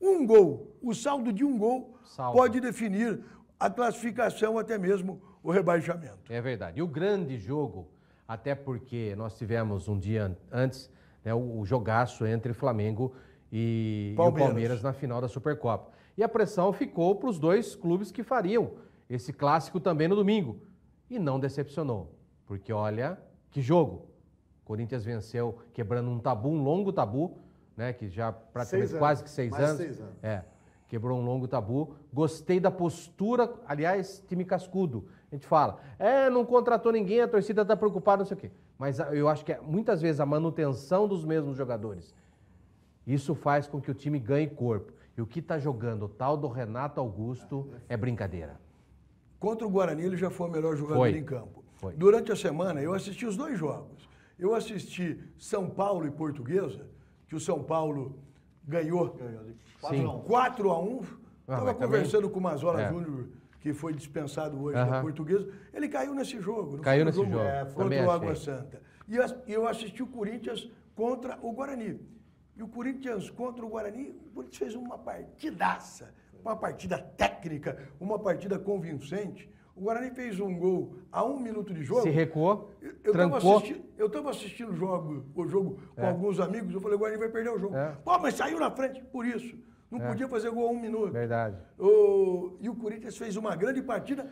um gol, o saldo de um gol pode definir a classificação até mesmo o rebaixamento. É verdade. E o grande jogo até porque nós tivemos um dia antes né, o, o jogaço entre Flamengo e, Palmeiras. e Palmeiras na final da Supercopa. E a pressão ficou para os dois clubes que fariam esse clássico também no domingo. E não decepcionou, porque olha que jogo. Corinthians venceu quebrando um tabu, um longo tabu, né, que já praticamente anos, quase que seis anos. seis anos. É, quebrou um longo tabu. Gostei da postura, aliás, time cascudo a gente fala, é, não contratou ninguém, a torcida está preocupada, não sei o quê. Mas eu acho que é, muitas vezes a manutenção dos mesmos jogadores, isso faz com que o time ganhe corpo. E o que está jogando o tal do Renato Augusto é brincadeira. Contra o Guarani, ele já foi o melhor jogador foi. em campo. Foi. Durante a semana, eu assisti os dois jogos. Eu assisti São Paulo e Portuguesa, que o São Paulo ganhou, 4 a 1. Estava ah, conversando com o Mazola é. Júnior que foi dispensado hoje uhum. da portuguesa, ele caiu nesse jogo. Caiu nesse jogo. jogo. É, contra o Água Santa. E eu assisti o Corinthians contra o Guarani. E o Corinthians contra o Guarani, o Corinthians fez uma partidaça, uma partida técnica, uma partida convincente. O Guarani fez um gol a um minuto de jogo. Se recuou, eu trancou. eu estava assistindo o jogo, o jogo com é. alguns amigos, eu falei, o Guarani vai perder o jogo. É. Pô, mas saiu na frente por isso. Não é. podia fazer gol a um minuto. Verdade. O, e o Corinthians fez uma grande partida,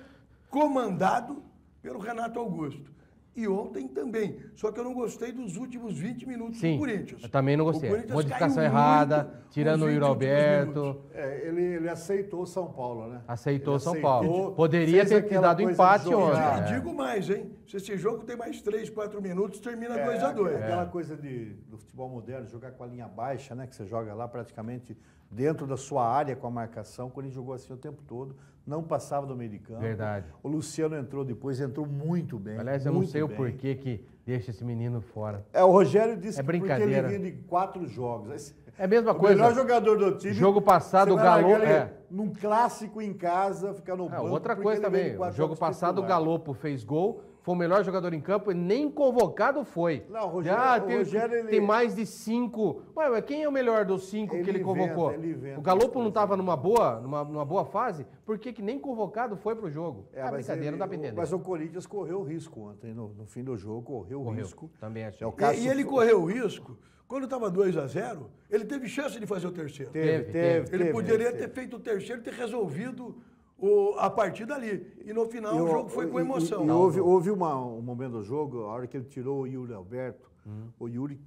comandado pelo Renato Augusto. E ontem também. Só que eu não gostei dos últimos 20 minutos Sim, do Corinthians. Eu também não gostei. Modificação errada, tirando o Yuri Alberto. É, ele, ele aceitou São Paulo, né? Aceitou ele São aceitou, Paulo. Poderia ter dado empate ontem. é. digo mais, hein? Se esse jogo tem mais 3, 4 minutos, termina 2x2. É, dois a dois. aquela é. coisa de, do futebol moderno, jogar com a linha baixa, né? Que você joga lá praticamente dentro da sua área com a marcação. Quando ele jogou assim o tempo todo, não passava do meio de campo. Verdade. O Luciano entrou depois, entrou muito bem. Aliás, eu não sei bem. o porquê que deixa esse menino fora. É, o Rogério disse é que porque ele vinha de quatro jogos. é a mesma o coisa. O melhor jogador do time. Jogo passado, o Galo. É. Num clássico em casa, ficar no é, banco. Outra coisa também. Jogo passado, o Galopo fez gol foi o melhor jogador em campo, e nem convocado foi. Não, o Rogério, ah, tem, o Rogério, ele... tem mais de cinco. Ué, quem é o melhor dos cinco ele que ele convocou? Inventa, ele inventa o Galopo não estava numa boa, numa, numa, boa fase, por que, que nem convocado foi para o jogo? É, a ah, brincadeira, ele, não dá para entender. Mas o Corinthians correu o risco ontem, no, no fim do jogo, correu o risco. Também É o caso... e, e ele correu o risco quando estava 2 a 0 ele teve chance de fazer o terceiro. Teve, teve. teve ele teve, poderia teve. ter feito o terceiro e ter resolvido o, a partida ali. E no final eu, o jogo foi eu, com emoção. E, e houve, houve uma, um momento do jogo, a hora que ele tirou o Yuri Alberto, hum. o Yuri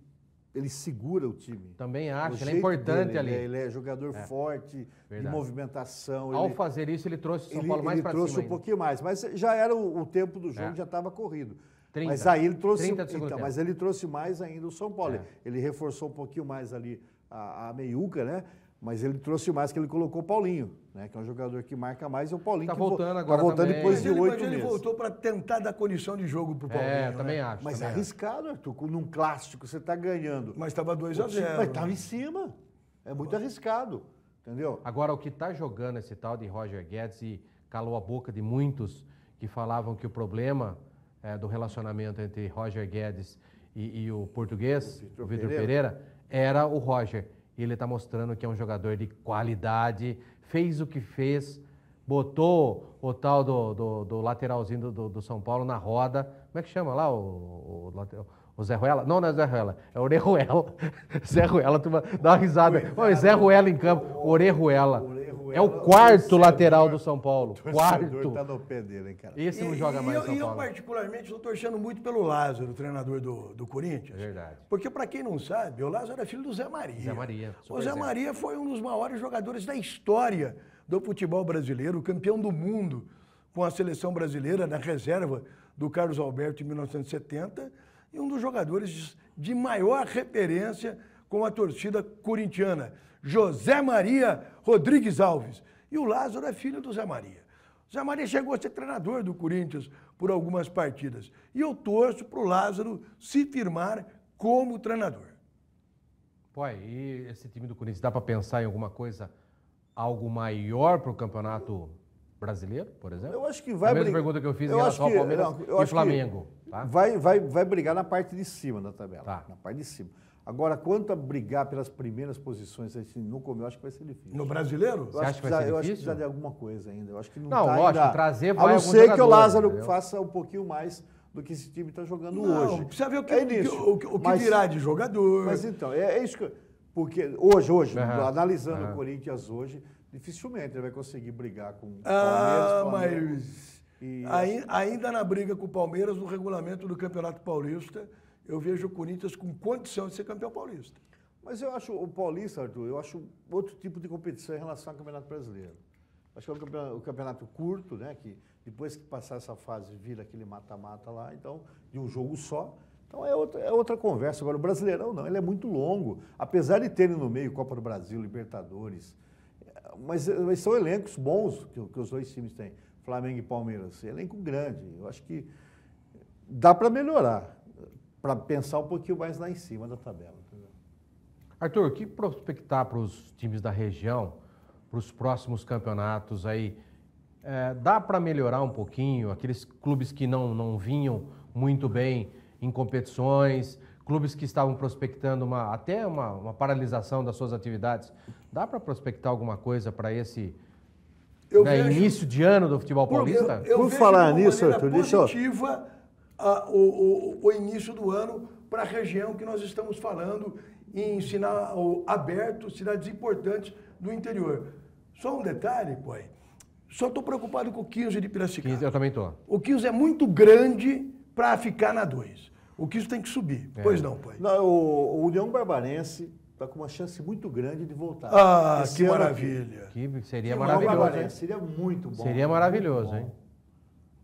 ele segura o time. Também acho, ele é importante dele, ali. Ele é, ele é jogador é. forte, Verdade. de movimentação. Ao ele, fazer isso, ele trouxe o São Paulo mais para cima. Ele trouxe um ainda. pouquinho mais, mas já era o, o tempo do jogo, é. já estava corrido. 30, mas aí ele trouxe, então, mas ele trouxe mais ainda o São Paulo. É. Ele reforçou um pouquinho mais ali a, a meiuca, né? Mas ele trouxe mais que ele colocou o Paulinho né, que é um jogador que marca mais, e o Paulinho tá que voltando tá agora tá voltando também. depois de oito meses. Ele voltou para tentar dar condição de jogo para o é, Paulinho. É, também né? acho. Mas também arriscado, Arthur, num clássico, você está ganhando. Mas estava 2 a 0 Mas estava né? em cima. É muito arriscado, entendeu? Agora, o que está jogando esse tal de Roger Guedes e calou a boca de muitos que falavam que o problema é, do relacionamento entre Roger Guedes e, e o português, o Vitor Pereira. Pereira, era o Roger. E ele está mostrando que é um jogador de qualidade, fez o que fez, botou o tal do, do, do lateralzinho do, do, São Paulo na roda. Como é que chama lá o, o, o, Zé Ruela? Não, não é Zé Ruela, é Orejuela. [laughs] Zé Ruela, tu dá uma risada. Oi, Zé Ruela em campo, Orejuela. É o quarto lateral do São Paulo. O quarto. tá no pé dele, hein, cara. Esse não joga e mais eu, São Paulo. E eu, particularmente, estou torcendo muito pelo Lázaro, treinador do, do Corinthians. É verdade. Porque, para quem não sabe, o Lázaro era é filho do Zé Maria. Zé Maria. O Zé exemplo. Maria foi um dos maiores jogadores da história do futebol brasileiro, campeão do mundo com a seleção brasileira na reserva do Carlos Alberto em 1970 e um dos jogadores de maior referência com a torcida corintiana. José Maria Rodrigues Alves. E o Lázaro é filho do Zé Maria. O Zé Maria chegou a ser treinador do Corinthians por algumas partidas. E eu torço para o Lázaro se firmar como treinador. Pô, e esse time do Corinthians dá para pensar em alguma coisa, algo maior para o campeonato brasileiro, por exemplo? Eu acho que vai. brigar. É a mesma pergunta que eu fiz eu em relação que... ao Palmeiras não, e Flamengo. Tá? Vai, vai, vai brigar na parte de cima da tabela. Tá. Na parte de cima. Agora, quanto a brigar pelas primeiras posições assim, no eu acho que vai ser difícil. No brasileiro? Eu, acho que, difícil? eu acho que precisa de alguma coisa ainda. Eu acho que não, não tá lógico, ainda... trazer vai A não ser jogador, que o Lázaro entendeu? faça um pouquinho mais do que esse time está jogando não, hoje. Precisa ver o que, é isso. o, o que mas, virá de jogador. Mas então, é, é isso que. porque hoje, hoje, uhum, analisando uhum. o Corinthians hoje, dificilmente ele vai conseguir brigar com o ah, Palmeiras. Ah, mas. E... Assim. Ainda na briga com o Palmeiras, no regulamento do Campeonato Paulista eu vejo o Corinthians com condição de ser campeão paulista. Mas eu acho o Paulista, Arthur, eu acho outro tipo de competição em relação ao Campeonato Brasileiro. Acho que é o campeonato, o campeonato curto, né? Que depois que passar essa fase vira aquele mata-mata lá, então, de um jogo só. Então é outra, é outra conversa. Agora, o Brasileirão não, ele é muito longo. Apesar de terem no meio Copa do Brasil, Libertadores. Mas, mas são elencos bons que, que os dois times têm, Flamengo e Palmeiras. Elenco grande. Eu acho que dá para melhorar para pensar um pouquinho mais lá em cima da tabela. Arthur, o que prospectar para os times da região, para os próximos campeonatos aí? É, dá para melhorar um pouquinho aqueles clubes que não, não vinham muito bem em competições, clubes que estavam prospectando uma, até uma, uma paralisação das suas atividades. Dá para prospectar alguma coisa para esse né, vejo, início de ano do futebol paulista? Eu, eu Por falar nisso, Arthur, deixa eu a, o, o, o início do ano para a região que nós estamos falando em sinal aberto, cidades importantes do interior. Só um detalhe, pai Só estou preocupado com o 15 de Piracicaba. 15, eu também estou. O 15 é muito grande para ficar na 2. O 15 tem que subir. É. Pois não, pai Não, o, o União Barbarense está com uma chance muito grande de voltar. Ah, Esse que maravilha. Que seria que maravilhoso. Seria muito bom. Seria maravilhoso, bom. hein?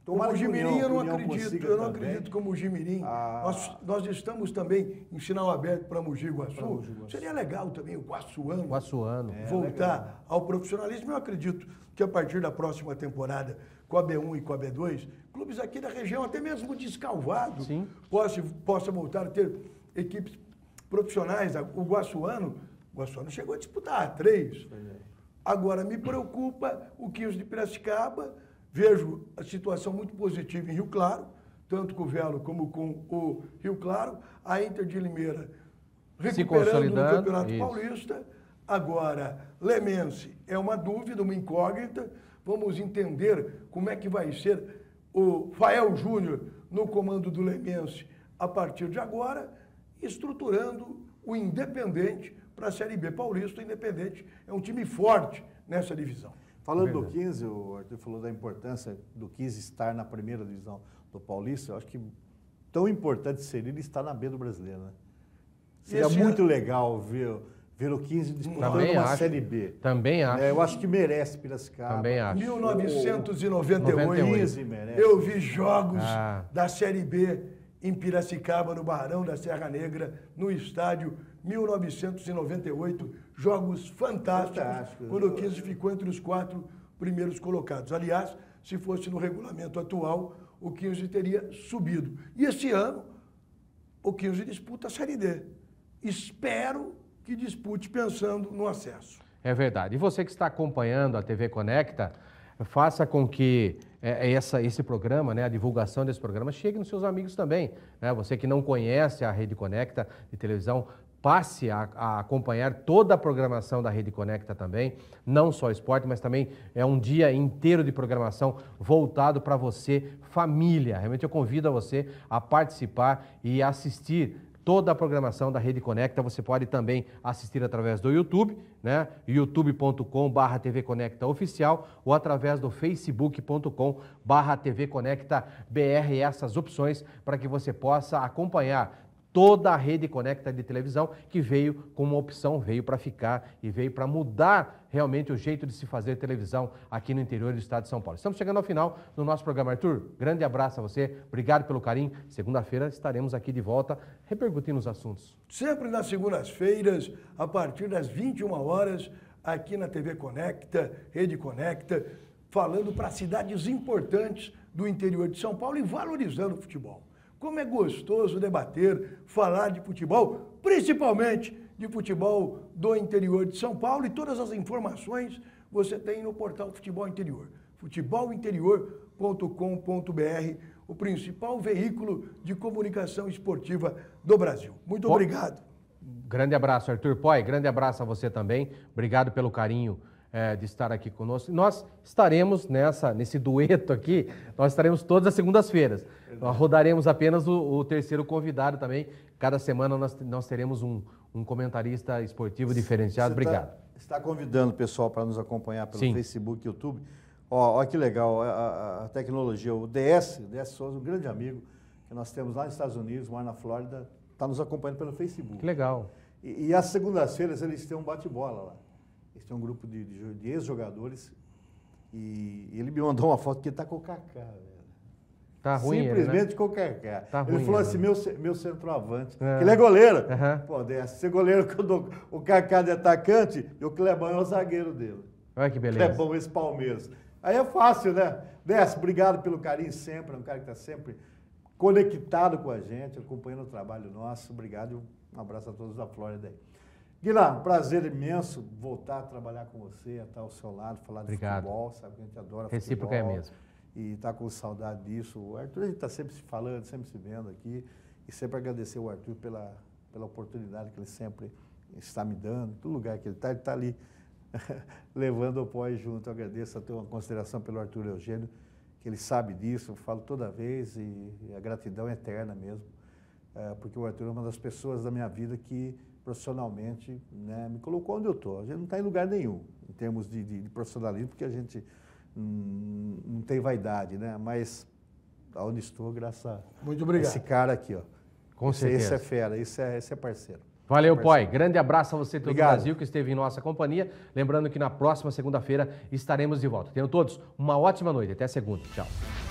o Mojimirim eu não acredito, eu não também. acredito que o Mojimirim. Ah. Nós, nós estamos também em sinal aberto para Mogi Guaçu. Seria legal também o Guaçuano, Guaçuano. É, voltar ao profissionalismo. Eu acredito que a partir da próxima temporada, com a B1 e com a B2, clubes aqui da região, até mesmo descalvado, possam Possa, possa voltar a ter equipes profissionais. O Guaçuano, o Guaçuano chegou a disputar três. É. Agora me preocupa o 15 de Piracicaba Vejo a situação muito positiva em Rio Claro, tanto com o Velo como com o Rio Claro. A Inter de Limeira recuperando no Campeonato isso. Paulista. Agora, Lemense é uma dúvida, uma incógnita. Vamos entender como é que vai ser o Fael Júnior no comando do Lemense a partir de agora, estruturando o Independente para a Série B Paulista. O Independente é um time forte nessa divisão. Falando do 15, o Arthur falou da importância do 15 estar na primeira divisão do Paulista. Eu acho que tão importante seria ele estar na B do Brasileiro, né? Seria Esse muito é- legal ver, ver o 15 disputando uma acho. Série B. Também é, acho. É, eu acho que merece Piracicaba. Também acho. 1998, merece. eu vi jogos ah. da Série B em Piracicaba, no Barão da Serra Negra, no estádio 1998, jogos fantásticos, Fantástico. quando o 15 ficou entre os quatro primeiros colocados. Aliás, se fosse no regulamento atual, o 15 teria subido. E esse ano, o 15 disputa a Série D. Espero que dispute pensando no acesso. É verdade. E você que está acompanhando a TV Conecta, faça com que é, é, essa, esse programa, né, a divulgação desse programa, chegue nos seus amigos também. Né? Você que não conhece a Rede Conecta de televisão, passe a, a, acompanhar toda a programação da Rede Conecta também, não só esporte, mas também é um dia inteiro de programação voltado para você, família. Realmente eu convido a você a participar e assistir toda a programação da Rede Conecta. Você pode também assistir através do YouTube, né? youtube.com.br TV Conecta Oficial ou através do facebook.com.br TV Conecta BR. Essas opções para que você possa acompanhar toda a rede conecta de televisão que veio como opção, veio para ficar e veio para mudar realmente o jeito de se fazer televisão aqui no interior do estado de São Paulo. Estamos chegando ao final do nosso programa. Arthur, grande abraço a você, obrigado pelo carinho. Segunda-feira estaremos aqui de volta repercutindo os assuntos. Sempre nas segundas-feiras, a partir das 21 horas, aqui na TV Conecta, Rede Conecta, falando para cidades importantes do interior de São Paulo e valorizando o futebol. Como é gostoso debater, falar de futebol, principalmente de futebol do interior de São Paulo e todas as informações você tem no portal Futebol Interior, futebolinterior.com.br, o principal veículo de comunicação esportiva do Brasil. Muito Bom, obrigado. Grande abraço, Arthur Poi, grande abraço a você também. Obrigado pelo carinho é, de estar aqui conosco. Nós estaremos nessa, nesse dueto aqui, nós estaremos todas as segundas-feiras. Nós rodaremos apenas o, o, terceiro convidado também. Cada semana nós, nós teremos um, um comentarista esportivo diferenciado. Você tá Obrigado. está convidando o pessoal para nos acompanhar pelo Sim. Facebook, YouTube. Ó, que legal, é, a, a, tecnologia, o DS, o DS Souza, um grande amigo que nós temos lá nos Estados Unidos, lá na Flórida, está nos acompanhando pelo Facebook. Que legal. E, e às segundas-feiras eles têm um bate-bola lá. Eles têm um grupo de, de, de ex-jogadores e, e ele me mandou uma foto que ele está com o Kaká. Né? Tá ruim Simplesmente ele, né? qualquer Tá ruim ele né? é. tá falou assim, né? meu, meu centroavante, é. ele é goleiro. Uhum. Pô, deve ser goleiro quando o Kaká é atacante e o Clebão é o zagueiro dele. Olha que beleza. Clebão, esse Palmeiras. Aí é fácil, né? desce obrigado pelo carinho sempre, é um cara que está sempre conectado com a gente, acompanhando o trabalho nosso. Obrigado um abraço a todos da Flórida aí. Guilherme, prazer imenso voltar a trabalhar com você, estar ao seu lado, falar de futebol, sabe que a gente adora Recíproca é futebol. Recíproca é mesmo e está com saudade disso. O Arthur, a gente está sempre se falando, sempre se vendo aqui e sempre agradecer o Arthur pela, pela oportunidade que ele sempre está me dando, em todo lugar que ele está, ele está ali [laughs] levando o pós junto. Eu agradeço, a ter uma consideração pelo Arthur Eugênio, que ele sabe disso, eu falo toda vez e, e a gratidão é eterna mesmo, é, porque o Arthur é uma das pessoas da minha vida que profissionalmente né, me colocou onde eu estou. A gente não está em lugar nenhum em termos de, de, de profissionalismo, porque a gente não tem vaidade, né? Mas aonde estou, graças a Muito obrigado. esse cara aqui, ó. Com esse, certeza. Esse é fera, esse é, esse é parceiro. Valeu, Poi. Grande abraço a você todo o Brasil que esteve em nossa companhia. Lembrando que na próxima segunda-feira estaremos de volta. Tenham todos uma ótima noite. Até segunda. Tchau.